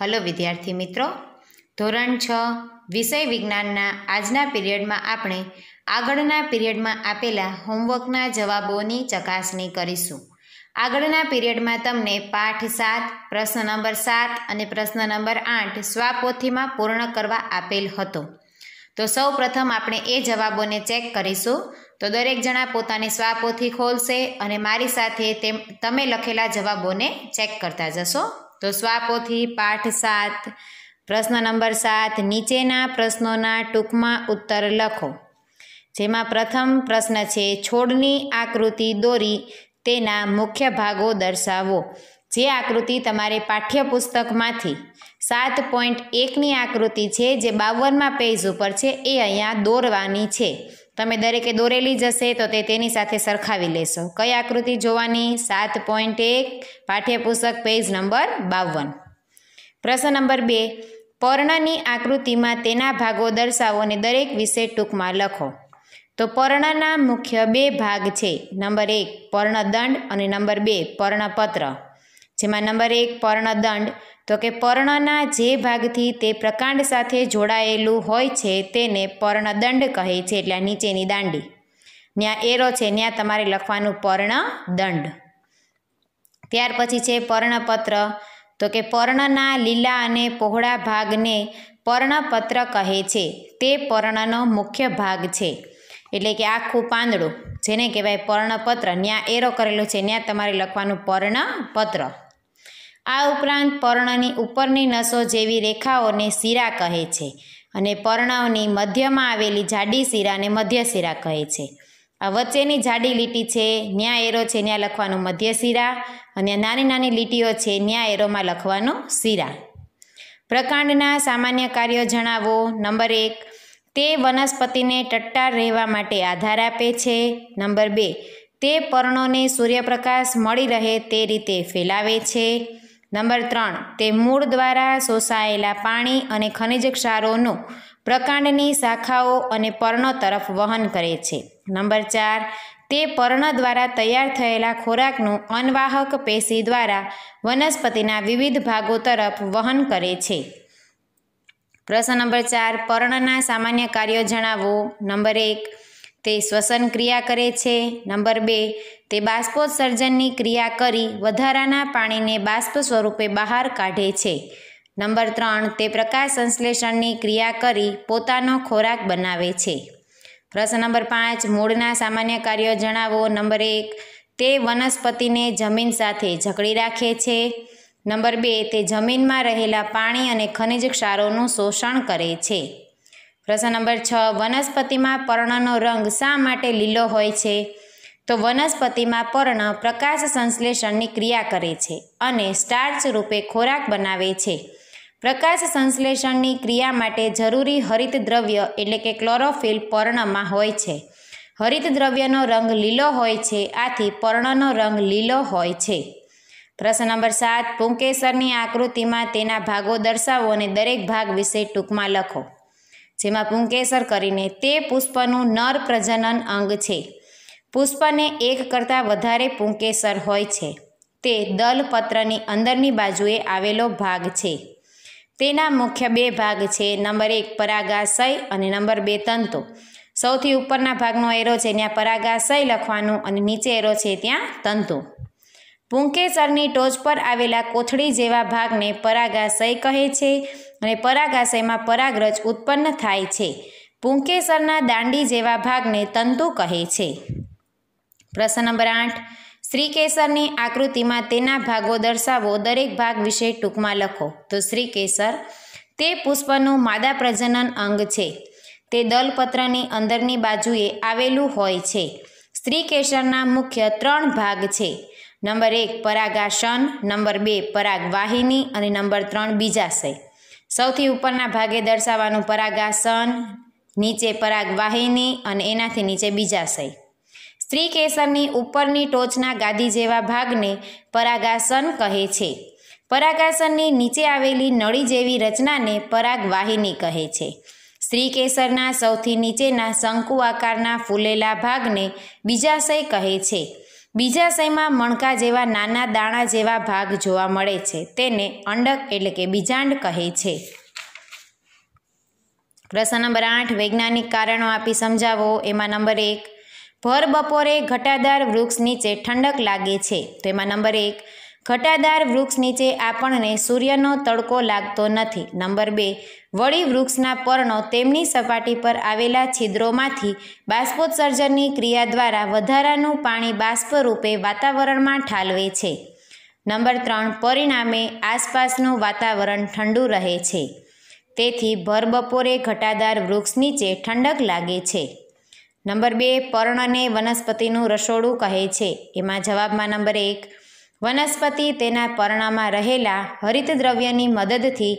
hello વિદ્યાર્થી મિત્રો ધોરણ છ વિષય વિજ્ઞાનના આજના પીરિયડમાં આપણે આગળના પીરિયડમાં આપેલા હોમવર્કના જવાબોની ચકાસણી કરીશું આગળના પીરિયડમાં તમને પાઠ સાત પ્રશ્ન નંબર સાત અને પ્રશ્ન નંબર આઠ સ્વાપોથીમાં પૂર્ણ કરવા આપેલ હતો તો સૌ પ્રથમ આપણે એ જવાબોને ચેક કરીશું તો દરેક જણા પોતાની સ્વાપોથી ખોલશે અને મારી સાથે તેમ તમે લખેલા જવાબોને ચેક કરતા જશો તો સ્વાપોથી પાઠ સાત પ્રશ્ન નંબર સાત નીચેના પ્રશ્નોના ટૂંકમાં ઉત્તર લખો જેમાં પ્રથમ પ્રશ્ન છે છોડની આકૃતિ દોરી તેના મુખ્ય ભાગો દર્શાવો જે આકૃતિ તમારે પાઠ્યપુસ્તકમાંથી સાત પોઈન્ટ એકની આકૃતિ છે જે બાવનમાં પેજ ઉપર છે એ અહીંયા દોરવાની છે તમે દરેકે દોરેલી જશે તો તે તેની સાથે સરખાવી લેશો કઈ આકૃતિ જોવાની સાત પોઈન્ટ એક પાઠ્યપુસ્તક પેજ નંબર બાવન પ્રશ્ન નંબર બે પર્ણની આકૃતિમાં તેના ભાગો દર્શાવો અને દરેક વિશે ટૂંકમાં લખો તો પર્ણના મુખ્ય બે ભાગ છે નંબર એક પર્ણદંડ અને નંબર બે પર્ણપત્ર જેમાં નંબર એક પર્ણદંડ તો કે પર્ણના જે ભાગથી તે પ્રકાંડ સાથે જોડાયેલું હોય છે તેને પર્ણદંડ કહે છે એટલે નીચેની દાંડી ત્યાં એરો છે ત્યાં તમારે લખવાનું પર્ણદંડ ત્યાર પછી છે પર્ણપત્ર તો કે પર્ણના લીલા અને પહોળા ભાગને પર્ણપત્ર કહે છે તે પર્ણનો મુખ્ય ભાગ છે એટલે કે આખું પાંદડું જેને કહેવાય પર્ણપત્ર ન્યા એરો કરેલો છે ત્યાં તમારે લખવાનું પર્ણપત્ર આ ઉપરાંત પર્ણની ઉપરની નસો જેવી રેખાઓને શીરા કહે છે અને પર્ણવની મધ્યમાં આવેલી જાડી શીરાને મધ્ય શીરા કહે છે આ વચ્ચેની જાડી લીટી છે ન્યા એરો છે ન્યા લખવાનું મધ્ય શીરા અને નાની નાની લીટીઓ છે ન્યા એરોમાં લખવાનું શીરા પ્રકાંડના સામાન્ય કાર્યો જણાવો નંબર એક તે વનસ્પતિને ટટ્ટાર રહેવા માટે આધાર આપે છે નંબર બે તે પર્ણોને સૂર્યપ્રકાશ મળી રહે તે રીતે ફેલાવે છે નંબર ત્રણ તે મૂળ દ્વારા શોષાયેલા પાણી અને ખનિજ ક્ષારોનું પ્રકાંડની શાખાઓ અને પર્ણો તરફ વહન કરે છે નંબર ચાર તે પર્ણ દ્વારા તૈયાર થયેલા ખોરાકનું અનવાહક પેશી દ્વારા વનસ્પતિના વિવિધ ભાગો તરફ વહન કરે છે પ્રશ્ન નંબર ચાર પર્ણના સામાન્ય કાર્યો જણાવો નંબર એક તે શ્વસન ક્રિયા કરે છે નંબર બે તે બાષ્પોત્સર્જનની ક્રિયા કરી વધારાના પાણીને બાષ્પ સ્વરૂપે બહાર કાઢે છે નંબર ત્રણ તે પ્રકાશ સંશ્લેષણની ક્રિયા કરી પોતાનો ખોરાક બનાવે છે પ્રશ્ન નંબર પાંચ મૂળના સામાન્ય કાર્યો જણાવો નંબર એક તે વનસ્પતિને જમીન સાથે જકડી રાખે છે નંબર બે તે જમીનમાં રહેલા પાણી અને ખનિજ ક્ષારોનું શોષણ કરે છે પ્રશ્ન નંબર છ વનસ્પતિમાં પર્ણનો રંગ શા માટે લીલો હોય છે તો વનસ્પતિમાં પર્ણ પ્રકાશ સંશ્લેષણની ક્રિયા કરે છે અને સ્ટાર્ચ રૂપે ખોરાક બનાવે છે પ્રકાશ સંશ્લેષણની ક્રિયા માટે જરૂરી હરિત દ્રવ્ય એટલે કે ક્લોરોફિલ પર્ણમાં હોય છે હરિત દ્રવ્યનો રંગ લીલો હોય છે આથી પર્ણનો રંગ લીલો હોય છે પ્રશ્ન નંબર સાત પુંકેસરની આકૃતિમાં તેના ભાગો દર્શાવો અને દરેક ભાગ વિશે ટૂંકમાં લખો જેમાં પુંકેસર કરીને તે પુષ્પનું નર પ્રજનન અંગ છે પુષ્પને એક કરતાં વધારે પુંકેસર હોય છે તે દલપત્રની અંદરની બાજુએ આવેલો ભાગ છે તેના મુખ્ય બે ભાગ છે નંબર એક પરાગાશય અને નંબર બે તંતુ સૌથી ઉપરના ભાગનો એરો છે ત્યાં પરાગાશય લખવાનું અને નીચે એરો છે ત્યાં તંતુ પુંકેસરની ટોચ પર આવેલા કોથળી જેવા ભાગને પરાગાશય કહે છે અને પરાગાશયમાં પરાગરજ ઉત્પન્ન થાય છે પુંકેસરના દાંડી જેવા ભાગને તંતુ કહે છે પ્રશ્ન નંબર આઠ શ્રીકેસરની આકૃતિમાં તેના ભાગો દર્શાવો દરેક ભાગ વિશે ટૂંકમાં લખો તો શ્રીકેસર તે પુષ્પનું માદા પ્રજનન અંગ છે તે દલપત્રની અંદરની બાજુએ આવેલું હોય છે સ્ત્રીકેસરના મુખ્ય ત્રણ ભાગ છે નંબર એક પરાગાસન નંબર બે પરાગવાહિની અને નંબર ત્રણ બીજાશય સૌથી ઉપરના ભાગે દર્શાવવાનું પરાગાસન નીચે પરાગવાહિની અને એનાથી નીચે બીજાશય સ્ત્રી કેસરની ઉપરની ટોચના ગાદી જેવા ભાગને પરાગાસન કહે છે પરાગાસનની નીચે આવેલી નળી જેવી રચનાને પરાગવાહિની કહે છે સ્ત્રી કેસરના સૌથી નીચેના શંકુ આકારના ફૂલેલા ભાગને બીજાશય કહે છે બીજાશયમાં મણકા જેવા નાના દાણા જેવા ભાગ જોવા મળે છે તેને અંડક એટલે કે બીજાંડ કહે છે પ્રશ્ન નંબર આઠ વૈજ્ઞાનિક કારણો આપી સમજાવો એમાં નંબર એક ભર બપોરે ઘટાદાર વૃક્ષ નીચે ઠંડક લાગે છે તો એમાં નંબર એક ઘટાદાર વૃક્ષ નીચે આપણને સૂર્યનો તડકો લાગતો નથી નંબર બે વળી વૃક્ષના પર્ણો તેમની સપાટી પર આવેલા છિદ્રોમાંથી બાષ્પોત્સર્જનની ક્રિયા દ્વારા વધારાનું પાણી બાષ્પરૂપે વાતાવરણમાં ઠાલવે છે નંબર ત્રણ પરિણામે આસપાસનું વાતાવરણ ઠંડુ રહે છે તેથી ભરબપોરે ઘટાદાર વૃક્ષ નીચે ઠંડક લાગે છે નંબર બે પર્ણને વનસ્પતિનું રસોડું કહે છે એમાં જવાબમાં નંબર એક વનસ્પતિ તેના પર્ણામાં રહેલા હરિતદ્રવ્યની મદદથી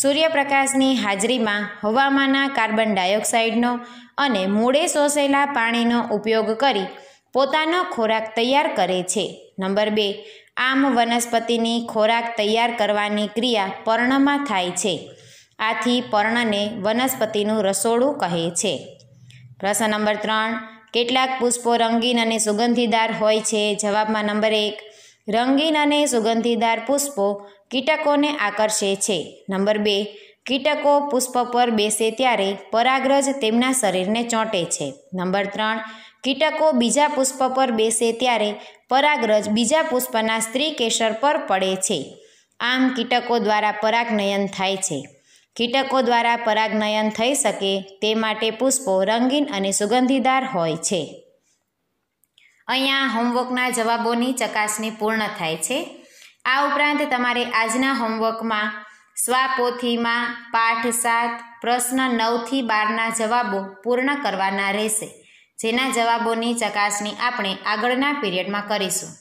સૂર્યપ્રકાશની હાજરીમાં હવામાંના કાર્બન ડાયોક્સાઇડનો અને મૂળે શોષેલા પાણીનો ઉપયોગ કરી પોતાનો ખોરાક તૈયાર કરે છે નંબર બે આમ વનસ્પતિની ખોરાક તૈયાર કરવાની ક્રિયા પર્ણમાં થાય છે આથી પર્ણને વનસ્પતિનું રસોડું કહે છે પ્રશ્ન નંબર ત્રણ કેટલાક પુષ્પો રંગીન અને સુગંધીદાર હોય છે જવાબમાં નંબર એક રંગીન અને સુગંધીદાર પુષ્પો કીટકોને આકર્ષે છે નંબર બે કીટકો પુષ્પ પર બેસે ત્યારે પરાગરજ તેમના શરીરને ચોંટે છે નંબર ત્રણ કીટકો બીજા પુષ્પ પર બેસે ત્યારે પરાગરજ બીજા પુષ્પના સ્ત્રી કેસર પર પડે છે આમ કીટકો દ્વારા પરાગનયન થાય છે કીટકો દ્વારા પરાગનયન થઈ શકે તે માટે પુષ્પો રંગીન અને સુગંધીદાર હોય છે અહીંયા હોમવર્કના જવાબોની ચકાસણી પૂર્ણ થાય છે આ ઉપરાંત તમારે આજના હોમવર્કમાં સ્વાપોથીમાં પાઠ સાત પ્રશ્ન નવથી બારના જવાબો પૂર્ણ કરવાના રહેશે જેના જવાબોની ચકાસણી આપણે આગળના પીરિયડમાં કરીશું